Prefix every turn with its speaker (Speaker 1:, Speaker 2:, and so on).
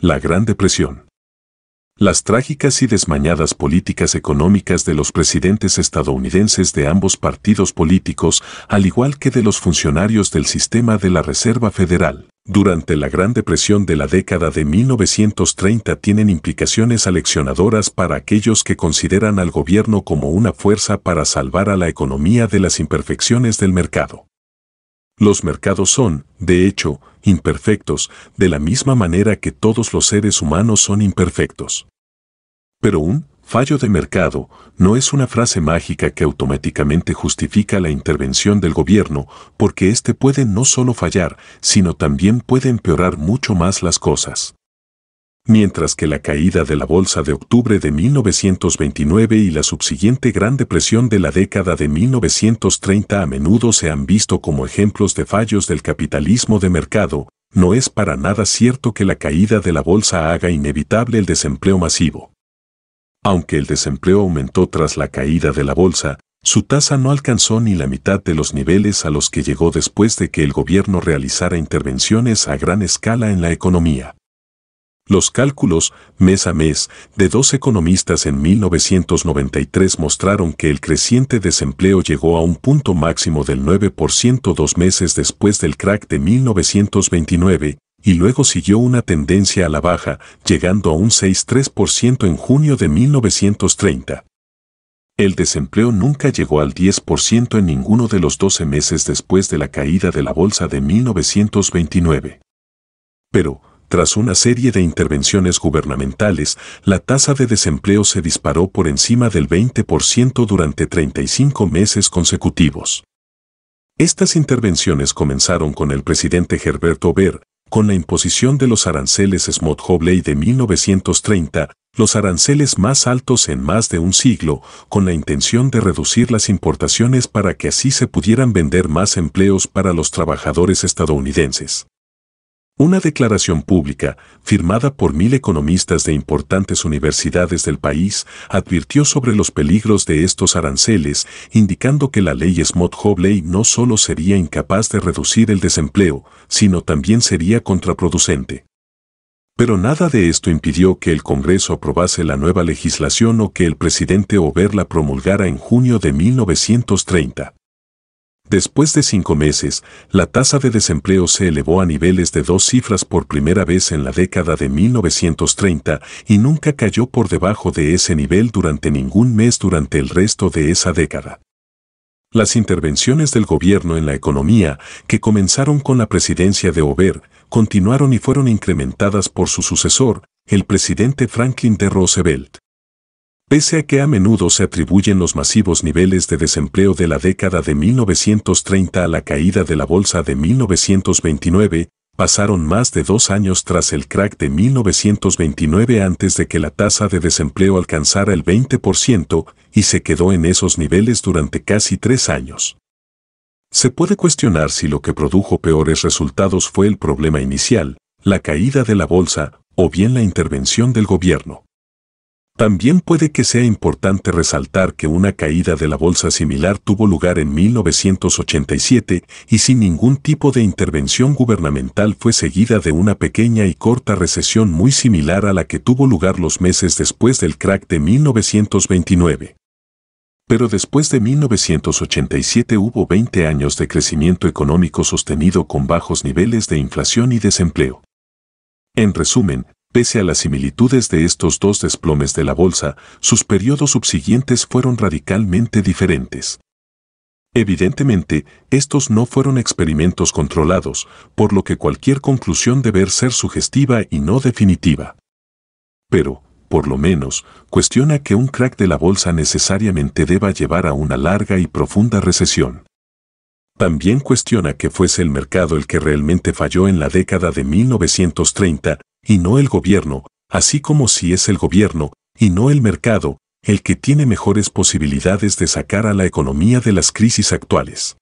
Speaker 1: La Gran Depresión. Las trágicas y desmañadas políticas económicas de los presidentes estadounidenses de ambos partidos políticos, al igual que de los funcionarios del sistema de la Reserva Federal, durante la Gran Depresión de la década de 1930 tienen implicaciones aleccionadoras para aquellos que consideran al gobierno como una fuerza para salvar a la economía de las imperfecciones del mercado. Los mercados son, de hecho, imperfectos, de la misma manera que todos los seres humanos son imperfectos. Pero un fallo de mercado no es una frase mágica que automáticamente justifica la intervención del gobierno, porque éste puede no solo fallar, sino también puede empeorar mucho más las cosas mientras que la caída de la bolsa de octubre de 1929 y la subsiguiente Gran Depresión de la década de 1930 a menudo se han visto como ejemplos de fallos del capitalismo de mercado, no es para nada cierto que la caída de la bolsa haga inevitable el desempleo masivo. Aunque el desempleo aumentó tras la caída de la bolsa, su tasa no alcanzó ni la mitad de los niveles a los que llegó después de que el gobierno realizara intervenciones a gran escala en la economía. Los cálculos, mes a mes, de dos economistas en 1993 mostraron que el creciente desempleo llegó a un punto máximo del 9% dos meses después del crack de 1929, y luego siguió una tendencia a la baja, llegando a un 6,3% en junio de 1930. El desempleo nunca llegó al 10% en ninguno de los 12 meses después de la caída de la bolsa de 1929. Pero, tras una serie de intervenciones gubernamentales, la tasa de desempleo se disparó por encima del 20% durante 35 meses consecutivos. Estas intervenciones comenzaron con el presidente Herbert Ver, con la imposición de los aranceles smoot Hobley de 1930, los aranceles más altos en más de un siglo, con la intención de reducir las importaciones para que así se pudieran vender más empleos para los trabajadores estadounidenses. Una declaración pública, firmada por mil economistas de importantes universidades del país, advirtió sobre los peligros de estos aranceles, indicando que la ley smoot hawley no solo sería incapaz de reducir el desempleo, sino también sería contraproducente. Pero nada de esto impidió que el Congreso aprobase la nueva legislación o que el presidente Oberla la promulgara en junio de 1930. Después de cinco meses, la tasa de desempleo se elevó a niveles de dos cifras por primera vez en la década de 1930 y nunca cayó por debajo de ese nivel durante ningún mes durante el resto de esa década. Las intervenciones del gobierno en la economía, que comenzaron con la presidencia de Ober, continuaron y fueron incrementadas por su sucesor, el presidente Franklin D. Roosevelt. Pese a que a menudo se atribuyen los masivos niveles de desempleo de la década de 1930 a la caída de la bolsa de 1929, pasaron más de dos años tras el crack de 1929 antes de que la tasa de desempleo alcanzara el 20% y se quedó en esos niveles durante casi tres años. Se puede cuestionar si lo que produjo peores resultados fue el problema inicial, la caída de la bolsa, o bien la intervención del gobierno. También puede que sea importante resaltar que una caída de la bolsa similar tuvo lugar en 1987 y sin ningún tipo de intervención gubernamental fue seguida de una pequeña y corta recesión muy similar a la que tuvo lugar los meses después del crack de 1929. Pero después de 1987 hubo 20 años de crecimiento económico sostenido con bajos niveles de inflación y desempleo. En resumen, Pese a las similitudes de estos dos desplomes de la bolsa, sus periodos subsiguientes fueron radicalmente diferentes. Evidentemente, estos no fueron experimentos controlados, por lo que cualquier conclusión debe ser sugestiva y no definitiva. Pero, por lo menos, cuestiona que un crack de la bolsa necesariamente deba llevar a una larga y profunda recesión. También cuestiona que fuese el mercado el que realmente falló en la década de 1930, y no el gobierno, así como si es el gobierno, y no el mercado, el que tiene mejores posibilidades de sacar a la economía de las crisis actuales.